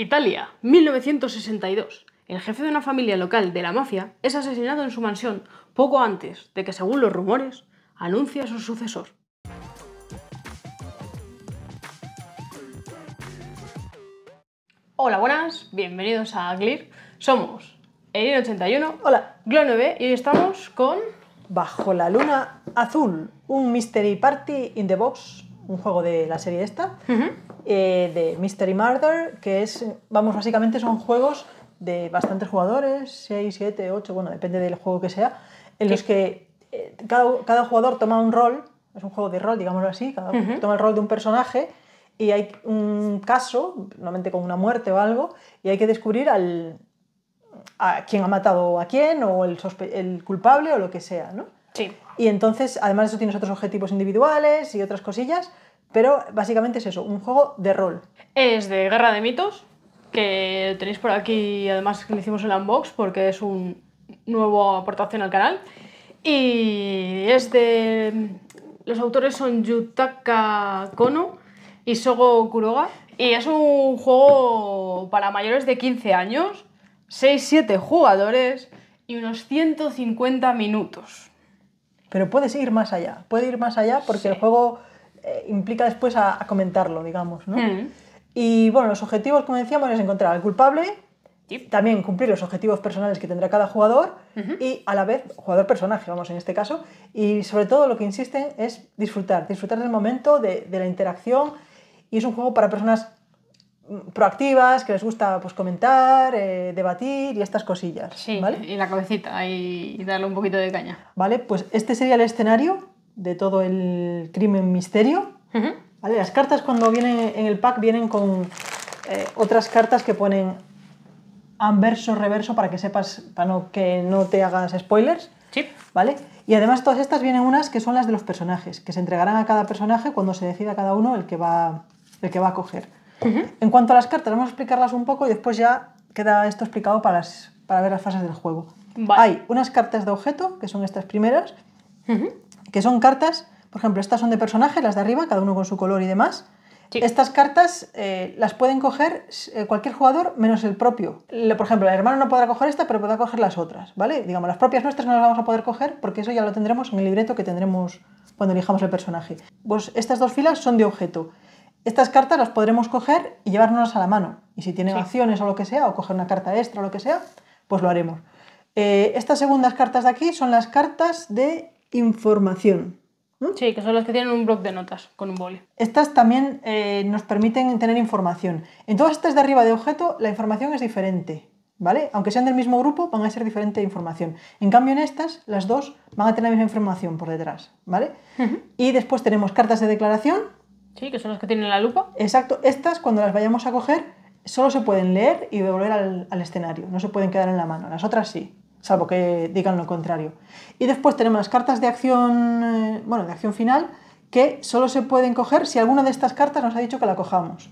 Italia, 1962. El jefe de una familia local de la mafia es asesinado en su mansión poco antes de que, según los rumores, anuncie a su sucesor. Hola, buenas, bienvenidos a Glir. Somos Erin81, hola, Glo9 y hoy estamos con... Bajo la luna azul, un mystery party in the box un juego de la serie esta, eh, de Mystery Murder, que es, vamos, básicamente son juegos de bastantes jugadores, 6, 7, 8, bueno, depende del juego que sea, en los que eh, cada, jugador toma un rol, es un juego de rol, digámoslo así, toma el rol de un personaje y hay un caso, normalmente con una muerte o algo, y hay que descubrir al, a quién ha matado a quién o el, el culpable o lo que sea, ¿no? Sí. Y entonces, además de eso, tienes otros objetivos individuales y otras cosillas, pero básicamente es eso, un juego de rol. Es de Guerra de Mitos, que tenéis por aquí, además que le hicimos el unbox porque es un nuevo aportación al canal. Y es de... Los autores son Yutaka Kono y Sogo Kuroga. Y es un juego para mayores de 15 años, 6-7 jugadores y unos 150 minutos. Pero puedes ir más allá, puede ir más allá porque el juego eh, implica después a, comentarlo, digamos, hmm. Y bueno, los objetivos, como decíamos, es encontrar al culpable, también cumplir los objetivos personales que tendrá cada jugador y a la vez, jugador-personaje, vamos en este caso, y sobre todo lo que insisten es disfrutar, disfrutar del momento, de, la interacción, y es un juego para personas mm, proactivas, que les gusta pues, comentar, eh, debatir y estas cosillas. Sí, y la cabecita y darle un poquito de caña. Vale, pues este sería el escenario de todo el crimen misterio. Las cartas cuando vienen en el pack vienen con eh, otras cartas que ponen anverso, reverso, para que sepas, para no, que no te hagas spoilers. Sí. ¿Vale? Y además todas estas vienen unas que son las de los personajes, que se entregarán a cada personaje cuando se decida cada uno el que va, el que va a coger. En cuanto a las cartas, vamos a explicarlas un poco y después ya queda esto explicado para, para ver las fases del juego. Hay unas cartas de objeto, que son estas primeras, que son cartas, por ejemplo, estas son de personajes, las de arriba, cada uno con su color y demás. Estas cartas eh, las pueden coger eh, cualquier jugador menos el propio. Por ejemplo, el hermano no podrá coger esta, pero podrá coger las otras, ¿vale? Digamos, las propias nuestras no las vamos a poder coger porque eso ya lo tendremos en el libreto que tendremos cuando elijamos el personaje. Pues estas dos filas son de objeto. Estas cartas las podremos coger y llevárnoslas a la mano. Y si tienen opciones acciones o lo que sea, o coger una carta extra o lo que sea, pues lo haremos. Eh, estas segundas cartas de aquí son las cartas de información. Sí, que son las que tienen un blog de notas con un boli. Estas también eh, nos permiten tener información. En todas estas de arriba de objeto, la información es diferente. ¿Vale? Aunque sean del mismo grupo, van a ser diferente información. En cambio, en estas, las dos van a tener la misma información por detrás, ¿vale? Y después tenemos cartas de declaración. Sí, que son las que tienen la lupa. Exacto. Estas, cuando las vayamos a coger, solo se pueden leer y devolver al escenario. No se pueden quedar en la mano. Las otras sí salvo que digan lo contrario. Y después tenemos las cartas de acción, eh, bueno, de acción final, que solo se pueden coger si alguna de estas cartas nos ha dicho que la cojamos.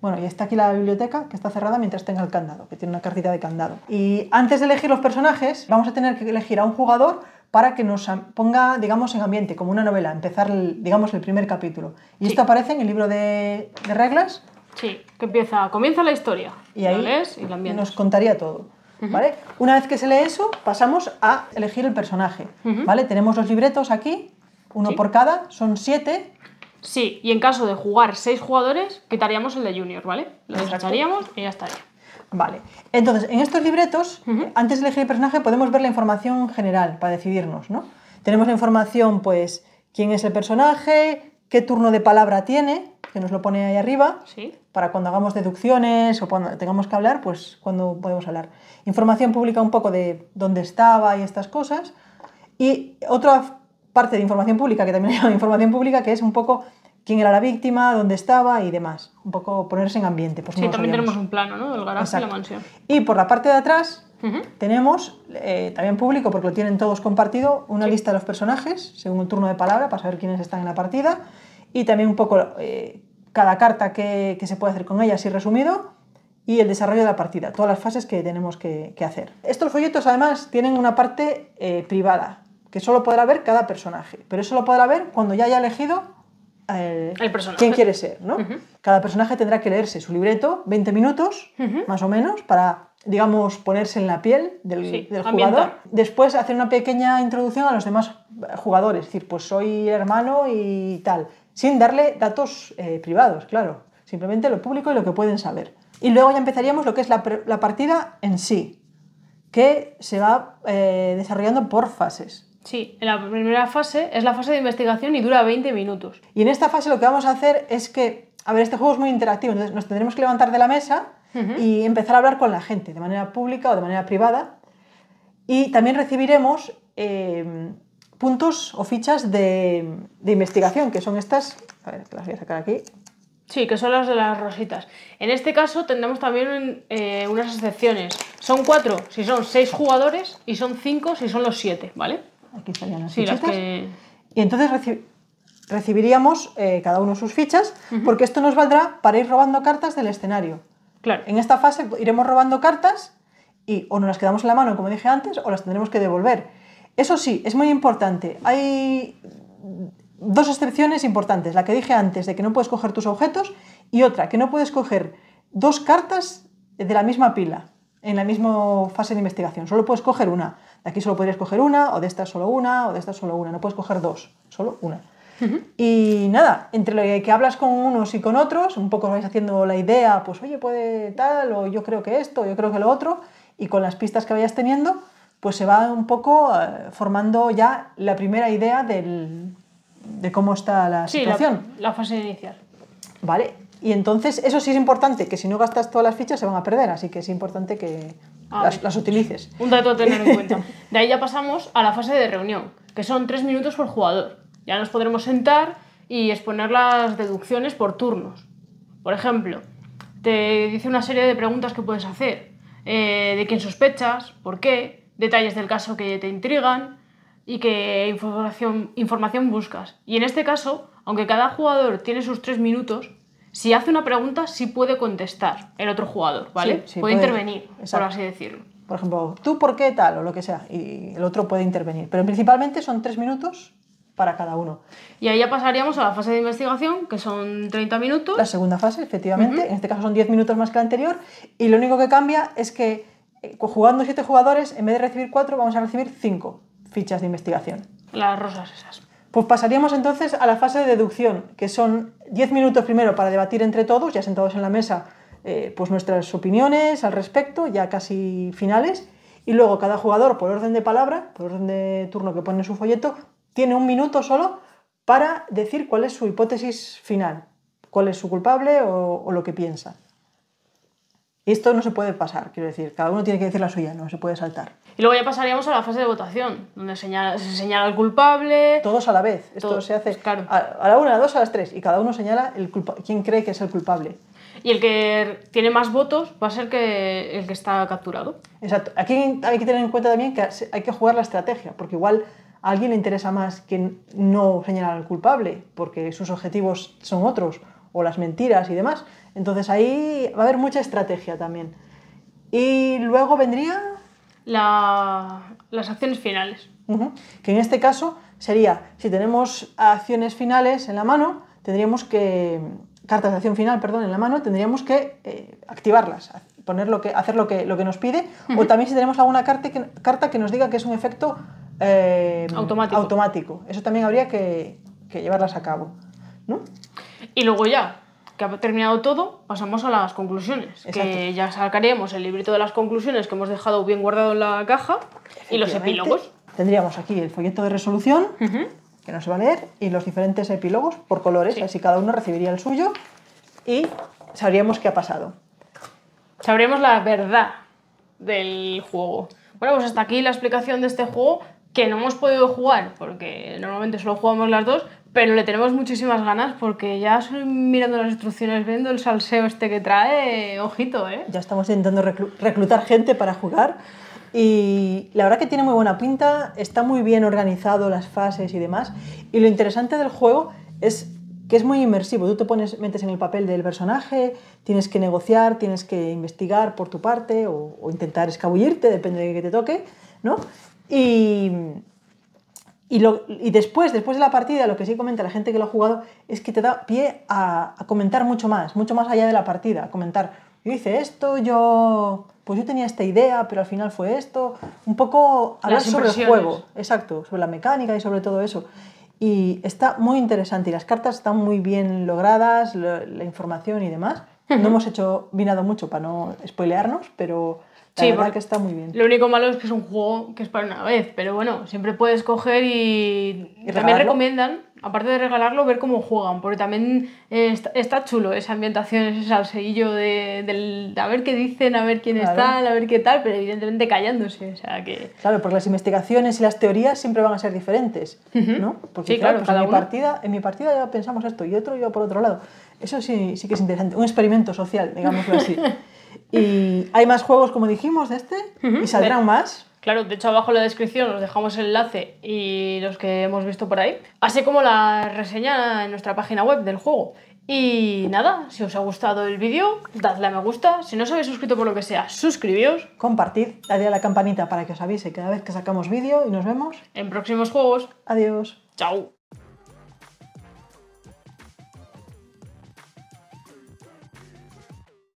Bueno, y está aquí la biblioteca, que está cerrada mientras tenga el candado, que tiene una cartita de candado. Y antes de elegir los personajes, vamos a tener que elegir a un jugador para que nos ponga, digamos, en ambiente, como una novela, empezar, el, digamos, el primer capítulo. Y esto aparece en el libro de, reglas. Sí, que empieza, comienza la historia. Y ahí y nos contaría todo. Una vez que se lee eso, pasamos a elegir el personaje, ¿vale? Tenemos los libretos aquí, uno por cada, son siete. Sí, y en caso de jugar seis jugadores, quitaríamos el de Junior, ¿vale? Lo despacharíamos y ya estaría. Vale. Entonces, en estos libretos, antes de elegir el personaje, podemos ver la información general para decidirnos, ¿no? Tenemos la información, pues, quién es el personaje, qué turno de palabra tiene, que nos lo pone ahí arriba, para cuando hagamos deducciones o cuando tengamos que hablar, pues cuando podemos hablar. Información pública un poco de dónde estaba y estas cosas. Y otra parte de información pública, que también es información pública, que es un poco quién era la víctima, dónde estaba y demás. Un poco ponerse en ambiente. Pues sí, también tenemos un plano, ¿no? Del garaje, la mansión. Y por la parte de atrás tenemos, eh, también público, porque lo tienen todos compartido, una lista de los personajes, según el turno de palabra, para saber quiénes están en la partida. Y también un poco eh, cada carta que, se puede hacer con ella, así resumido, y el desarrollo de la partida, todas las fases que tenemos que, hacer. Estos folletos además tienen una parte eh, privada, que solo podrá ver cada personaje, pero eso lo podrá ver cuando ya haya elegido eh, el, quién quiere ser. ¿no? Cada personaje tendrá que leerse su libreto, 20 minutos más o menos, para digamos, ponerse en la piel del, del jugador. Después hacer una pequeña introducción a los demás jugadores, decir, pues soy hermano y tal sin darle datos eh, privados, claro, simplemente lo público y lo que pueden saber. Y luego ya empezaríamos lo que es la, partida en sí, que se va eh, desarrollando por fases. Sí, en la primera fase es la fase de investigación y dura 20 minutos. Y en esta fase lo que vamos a hacer es que, a ver, este juego es muy interactivo, entonces nos tendremos que levantar de la mesa y empezar a hablar con la gente, de manera pública o de manera privada. Y también recibiremos eh, puntos o fichas de, investigación, que son estas, a ver, las voy a sacar aquí, Sí, que son las de las rositas. En este caso tendremos también eh, unas excepciones. Son cuatro si son seis jugadores y son cinco si son los siete, ¿vale? Aquí estarían las Y entonces recibiríamos eh, cada uno sus fichas, porque esto nos valdrá para ir robando cartas del escenario. Claro. En esta fase iremos robando cartas y o nos las quedamos en la mano, como dije antes, o las tendremos que devolver. Eso sí, es muy importante. Hay dos excepciones importantes. La que dije antes de que no puedes coger tus objetos y otra, que no puedes coger dos cartas de la misma pila en la misma fase de investigación. Solo puedes coger una. De aquí solo podrías coger una, o de esta solo una, o de esta solo una. No puedes coger dos, solo una. Y nada, entre lo que hablas con unos y con otros, un poco vais haciendo la idea, pues oye, puede tal, o yo creo que esto, yo creo que lo otro, y con las pistas que vayas teniendo, pues se va un poco eh, formando ya la primera idea de cómo está la situación. La, la fase inicial. Vale, y entonces eso sí es importante, que si no gastas todas las fichas se van a perder, así que es importante que ah, las, utilices. Un dato a tener en cuenta. De ahí ya pasamos a la fase de reunión, que son tres minutos por jugador. Ya nos podremos sentar y exponer las deducciones por turnos. Por ejemplo, te dice una serie de preguntas que puedes hacer. Eh, ¿De quién sospechas? ¿Por qué? detalles del caso que te intrigan y que información, información buscas. Y en este caso, aunque cada jugador tiene sus tres minutos, si hace una pregunta, sí puede contestar el otro jugador, ¿vale? Sí, puede, intervenir, por así decirlo. Por ejemplo, tú por qué tal o lo que sea, y el otro puede intervenir. Pero principalmente son tres minutos para cada uno. Y ahí ya pasaríamos a la fase de investigación, que son 30 minutos. La segunda fase, efectivamente. En este caso son 10 minutos más que la anterior. Y lo único que cambia es que eh, jugando siete jugadores, en vez de recibir cuatro, vamos a recibir cinco fichas de investigación. Las rosas esas. Pues pasaríamos entonces a la fase de deducción, que son 10 minutos primero para debatir entre todos, ya sentados en la mesa, eh, pues nuestras opiniones al respecto, ya casi finales, y luego cada jugador, por orden de palabra, por orden de turno que pone en su folleto, tiene un minuto solo para decir cuál es su hipótesis final, cuál es su culpable o lo que piensa. Esto no se puede pasar, quiero decir, cada uno tiene que decir la suya, no se puede saltar. Y luego ya pasaríamos a la fase de votación, donde señala, se señala el culpable. Todos a la vez, esto se hace pues a, la una, a las dos, a las tres, y cada uno señala el quién cree que es el culpable. Y el que tiene más votos va a ser que el que está capturado. Exacto. Aquí hay que tener en cuenta también que hay que jugar la estrategia, porque igual a alguien le interesa más que no señalar al culpable, porque sus objetivos son otros o las mentiras y demás. Entonces ahí va a haber mucha estrategia también. Y luego vendría... las acciones finales. Que en este caso sería, si tenemos acciones finales en la mano, tendríamos que... cartas de acción final, perdón, en la mano, tendríamos que eh, activarlas, poner que, hacer lo que, lo que nos pide, o también si tenemos alguna carta que, carta que nos diga que es un efecto eh, automático. automático. Eso también habría que, que llevarlas a cabo. ¿no? Y luego ya, que ha terminado todo, pasamos a las conclusiones. Que ya sacaremos el librito de las conclusiones que hemos dejado bien guardado en la caja y los epílogos. Tendríamos aquí el folleto de resolución, que nos va a leer, y los diferentes epílogos por colores, así cada uno recibiría el suyo y sabríamos qué ha pasado. Sabremos la verdad del juego. Bueno, pues hasta aquí la explicación de este juego que no hemos podido jugar, porque normalmente solo jugamos las dos, pero le tenemos muchísimas ganas porque ya mirando las instrucciones, viendo el salseo este que trae, ojito, ¿eh? Ya estamos intentando reclutar gente para jugar y la verdad que tiene muy buena pinta, está muy bien organizado las fases y demás y lo interesante del juego es que es muy inmersivo, tú te pones, metes en el papel del personaje, tienes que negociar, tienes que investigar por tu parte o, o intentar escabullirte, depende de que te toque, ¿no? Y, y, después, después de la partida, lo que sí comenta la gente que lo ha jugado es que te da pie a, comentar mucho más, mucho más allá de la partida, a comentar, yo hice esto, yo pues yo tenía esta idea, pero al final fue esto, un poco hablar sobre el juego, exacto, sobre la mecánica y sobre todo eso. Y está muy interesante y las cartas están muy bien logradas, la información y demás. No hemos hecho vinado mucho para no spoilearnos, pero la verdad que está muy bien. Lo único malo es que es un juego que es para una vez, pero bueno, siempre puedes coger ¿Y también recomiendan aparte de regalarlo, ver cómo juegan, porque también eh, está, chulo esa ambientación, ese salseillo de, a ver qué dicen, a ver quién están, está, a ver qué tal, pero evidentemente callándose. O sea, que... Claro, porque las investigaciones y las teorías siempre van a ser diferentes, ¿no? Porque sí, claro, pues cada en, mi partida, en mi partida ya pensamos esto y otro yo por otro lado. Eso sí, sí que es interesante, un experimento social, digámoslo así. y hay más juegos, como dijimos, de este, y saldrán más. Claro, de hecho abajo en la descripción os dejamos el enlace y los que hemos visto por ahí, así como la reseña en nuestra página web del juego. Y nada, si os ha gustado el vídeo, dadle a me gusta. Si no os habéis suscrito por lo que sea, suscribíos. Compartid, dadle a la campanita para que os avise cada vez que sacamos vídeo y nos vemos en próximos juegos. Adiós. Chao.